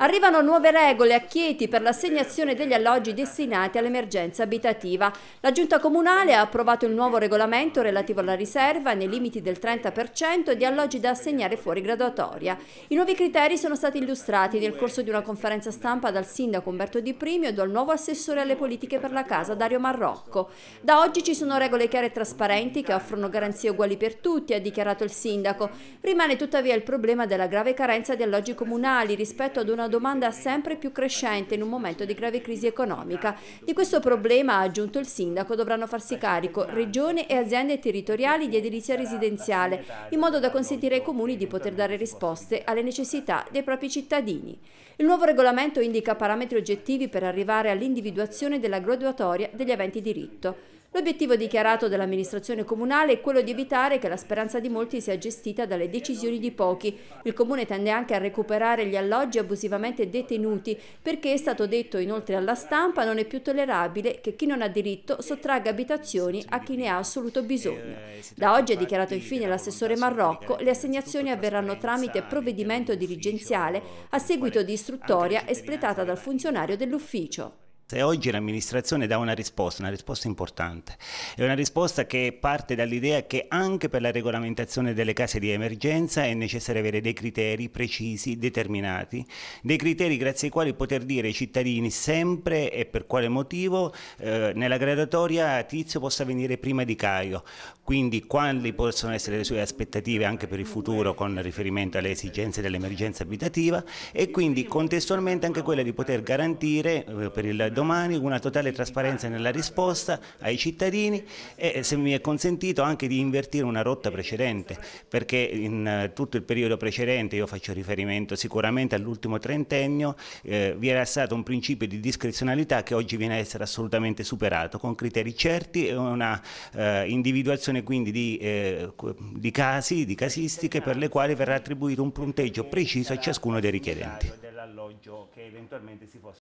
Arrivano nuove regole a Chieti per l'assegnazione degli alloggi destinati all'emergenza abitativa. La Giunta Comunale ha approvato il nuovo regolamento relativo alla riserva nei limiti del 30% di alloggi da assegnare fuori graduatoria. I nuovi criteri sono stati illustrati nel corso di una conferenza stampa dal sindaco Umberto Di Primio e dal nuovo assessore alle politiche per la casa Dario Marrocco. Da oggi ci sono regole chiare e trasparenti che offrono garanzie uguali per tutti, ha dichiarato il sindaco. Rimane tuttavia il problema della grave carenza di alloggi comunali rispetto ad una domanda sempre più crescente in un momento di grave crisi economica. Di questo problema, ha aggiunto il sindaco, dovranno farsi carico regione e aziende territoriali di edilizia residenziale, in modo da consentire ai comuni di poter dare risposte alle necessità dei propri cittadini. Il nuovo regolamento indica parametri oggettivi per arrivare all'individuazione della graduatoria degli eventi diritto. L'obiettivo dichiarato dall'amministrazione comunale è quello di evitare che la speranza di molti sia gestita dalle decisioni di pochi. Il comune tende anche a recuperare gli alloggi abusivamente sicuramente detenuti perché è stato detto inoltre alla stampa non è più tollerabile che chi non ha diritto sottragga abitazioni a chi ne ha assoluto bisogno. Da oggi ha dichiarato infine l'assessore Marrocco le assegnazioni avverranno tramite provvedimento dirigenziale a seguito di istruttoria espletata dal funzionario dell'ufficio. Se oggi l'amministrazione dà una risposta, una risposta importante, è una risposta che parte dall'idea che anche per la regolamentazione delle case di emergenza è necessario avere dei criteri precisi, determinati, dei criteri grazie ai quali poter dire ai cittadini sempre e per quale motivo eh, nella gradatoria Tizio possa venire prima di Caio, quindi quali possono essere le sue aspettative anche per il futuro con riferimento alle esigenze dell'emergenza abitativa e quindi contestualmente anche quella di poter garantire eh, per il domani una totale trasparenza nella risposta ai cittadini e se mi è consentito anche di invertire una rotta precedente perché in eh, tutto il periodo precedente, io faccio riferimento sicuramente all'ultimo trentennio, eh, vi era stato un principio di discrezionalità che oggi viene a essere assolutamente superato con criteri certi e una eh, individuazione quindi di, eh, di casi, di casistiche per le quali verrà attribuito un punteggio preciso a ciascuno dei richiedenti.